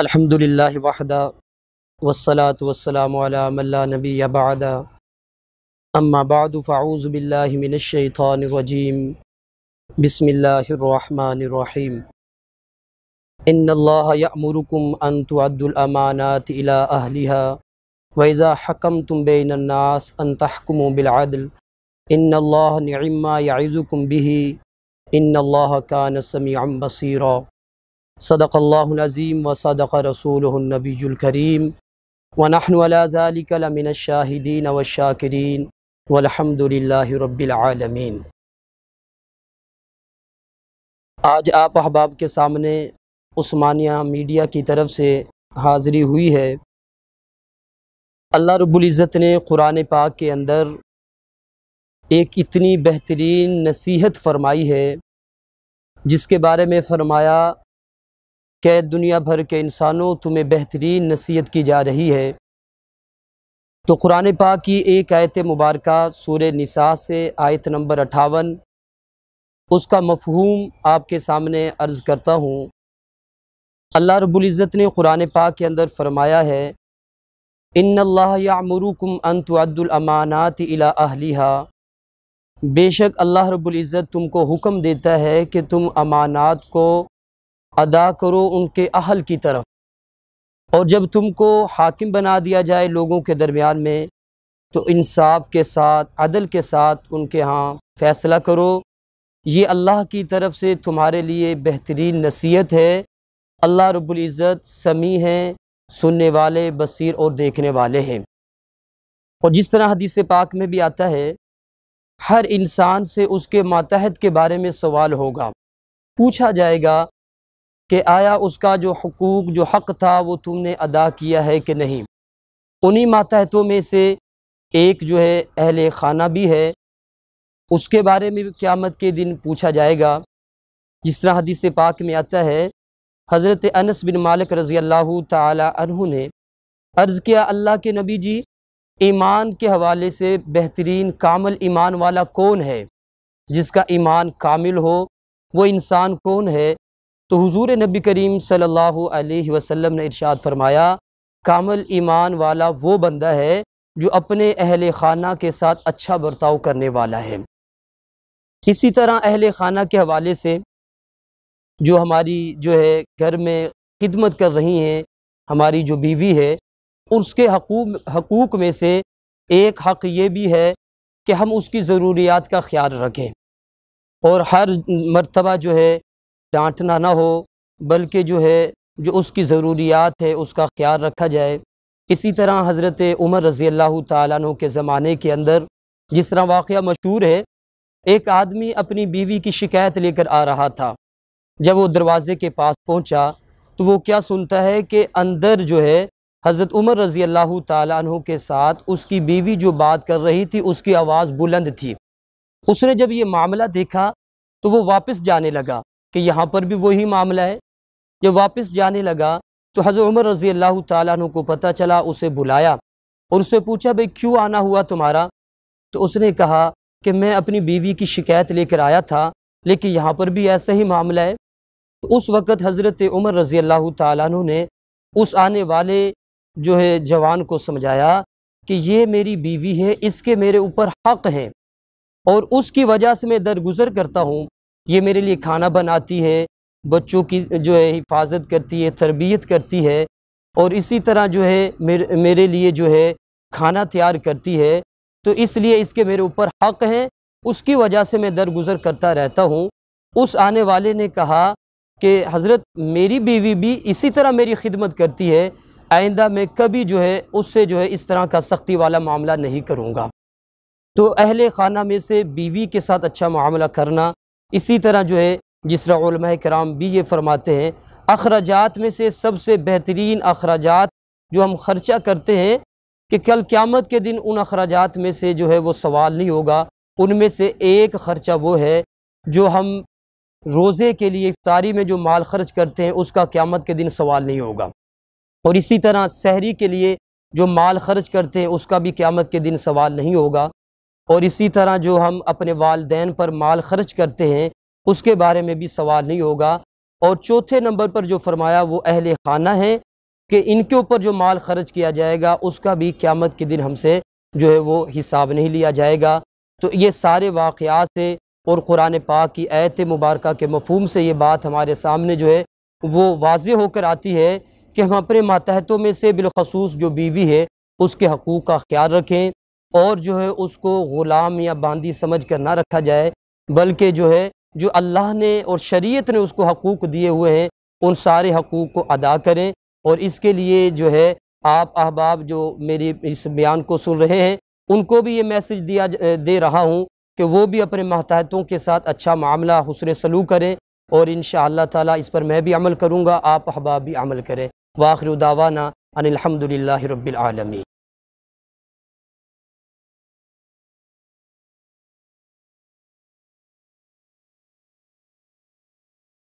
الحمد لله وحده والصلاة والسلام على من لا نبي بعد أما بعد فأعوذ بالله من الشيطان الرجيم بسم الله الرحمن الرحيم إن الله يأمركم أن تؤدوا الأمانات إلى أهلها وإذا حكمتم بين الناس أن تحكموا بالعدل إن الله نعم ما يعظكم به إن الله كان سميعا بصيرا ونحن व ذلك لمن الشاهدين والشاكرين والحمد لله رب العالمين आज आप अहबाब के सामने उस्मानिया मीडिया की तरफ से हाजिरी हुई है अल्लाह रब्ज़त ने क़ुरान पाक के अंदर एक इतनी बेहतरीन नसीहत फरमाई है जिसके बारे में फ़रमाया कि दुनिया भर के इंसानों तुम्हें बेहतरीन नसीहत की जा रही है तो कुरान पाक की एक आयत मुबारक सूर निसा से आयत नंबर अट्ठावन उसका मफहूम आपके सामने अर्ज़ करता हूँ अल्लाह रबुल्ज़त ने कुरान पाक के अंदर फरमाया है इन यामरुकुम अनतुअदुलमानात इला अहलिहा बेशक अल्लाह रबुल्ज़त तुमको हुक्म देता है कि तुम अमानात को अदा करो उनके अहल की तरफ और जब तुमको हाकिम बना दिया जाए लोगों के दरमियान में तो इंसाफ के साथ अदल के साथ उनके यहाँ फ़ैसला करो ये अल्लाह की तरफ से तुम्हारे लिए बेहतरीन नसीहत है अल्लाह रब्बुल इज़्ज़त समी है सुनने वाले बसीर और देखने वाले हैं और जिस तरह हदीस पाक में भी आता है हर इंसान से उसके मातहत के बारे में सवाल होगा पूछा जाएगा कि आया उसका जो हकूक़ जो हक़ था वो तुमने अदा किया है कि नहीं उन्हीं मातहतों में से एक जो है अहल खाना भी है उसके बारे में भी क़्यामत के दिन पूछा जाएगा जिस तरह हदीस पाक में आता है हज़रत अनस बिन मालिक रज़ी अल्लाह तहु ने अर्ज़ किया अल्लाह के नबी जी ईमान के हवाले से बेहतरीन कामल ईमान वाला कौन है जिसका ईमान कामिल हो वो इंसान कौन है तो हुजूर नबी करीम सल्लल्लाहु अलैहि वसल्लम ने इरशाद फरमाया कामल ईमान वाला वो बंदा है जो अपने अहल खाना के साथ अच्छा बर्ताव करने वाला है इसी तरह अहल खाना के हवाले से जो हमारी जो है घर में खिदमत कर रही हैं हमारी जो बीवी है उसके हकूक हकूक में से एक हक़ ये भी है कि हम उसकी ज़रूरियात का ख्याल रखें और हर मरतबा जो है डांटना ना हो बल्कि जो है जो उसकी ज़रूरियात है उसका ख्याल रखा जाए इसी तरह हज़रत उमर रज़ी अल्लाह तु के ज़माने के अंदर जिस तरह वाक़ मशहूर है एक आदमी अपनी बीवी की शिकायत लेकर आ रहा था जब वो दरवाज़े के पास पहुंचा तो वो क्या सुनता है कि अंदर जो है हज़रत उमर रज़ी अल्लाह तु के साथ उसकी बीवी जो बात कर रही थी उसकी आवाज़ बुलंद थी उसने जब ये मामला देखा तो वो वापस जाने लगा कि यहाँ पर भी वही मामला है जब वापस जाने लगा तो हज़र उमर रज़ी अल्लाह तु को पता चला उसे बुलाया और उससे पूछा भाई क्यों आना हुआ तुम्हारा तो उसने कहा कि मैं अपनी बीवी की शिकायत लेकर आया था लेकिन यहाँ पर भी ऐसा ही मामला है तो उस वक़्त हज़रत उमर रज़ी अल्लाह तु ने उस आने वाले जो है जवान को समझाया कि ये मेरी बीवी है इसके मेरे ऊपर हक़ हैं और उसकी वजह से मैं दरगुजर करता हूँ ये मेरे लिए खाना बनाती है बच्चों की जो है हिफाजत करती है तरबियत करती है और इसी तरह जो है मेरे मेरे लिए जो है खाना तैयार करती है तो इसलिए इसके मेरे ऊपर हक़ है उसकी वजह से मैं दरगुजर करता रहता हूँ उस आने वाले ने कहा कि हज़रत मेरी बीवी भी इसी तरह मेरी खिदमत करती है आइंदा मैं कभी जो है उससे जो है इस तरह का सख्ती वाला मामला नहीं करूँगा तो अहल ख़ाना में से बीवी के साथ अच्छा मामला करना इसी तरह जो है जिस तरह कराम भी ये फरमाते हैं अखराजात में से सबसे बेहतरीन अखराजात जो हम खर्चा करते हैं कि कल क़्यामत के दिन उन अखराजात में से जो है वो सवाल नहीं होगा उनमें से एक ख़र्चा वो है जो हम रोज़े के लिए इफ्तारी में जो माल खर्च करते हैं उसका क़्यामत के दिन सवाल नहीं होगा और इसी तरह शहरी के लिए जो माल खर्च करते हैं उसका भी क़्यामत के दिन सवाल नहीं होगा और इसी तरह जो हम अपने वालदेन पर माल खर्च करते हैं उसके बारे में भी सवाल नहीं होगा और चौथे नंबर पर जो फरमाया वो अहल खाना है कि इनके ऊपर जो माल खर्च किया जाएगा उसका भी क़्यामत के दिन हमसे जो है वो हिसाब नहीं लिया जाएगा तो ये सारे वाक़ात से और क़ुरान पाक की आयत मुबारक के मफहम से ये बात हमारे सामने जो है वो वाज होकर आती है कि हम अपने मातहतों में से बिलखसूस जो बीवी है उसके हकूक़ का ख्याल रखें और जो है उसको ग़ुलाम या बांदी समझ कर ना रखा जाए बल्कि जो है जो अल्लाह ने और शरीयत ने उसको हकूक़ दिए हुए हैं उन सारे हकूक़ को अदा करें और इसके लिए जो है आप अहबाब जो मेरी इस बयान को सुन रहे हैं उनको भी ये मैसेज दिया दे रहा हूँ कि वो भी अपने महताहतों के साथ अच्छा मामला हसन सलूक करें और इन ताला इस पर मैं भी अमल करूँगा आप अहबाब भी अमल करें वाखिर दावाना अनिलहमदिल्ला रबालमी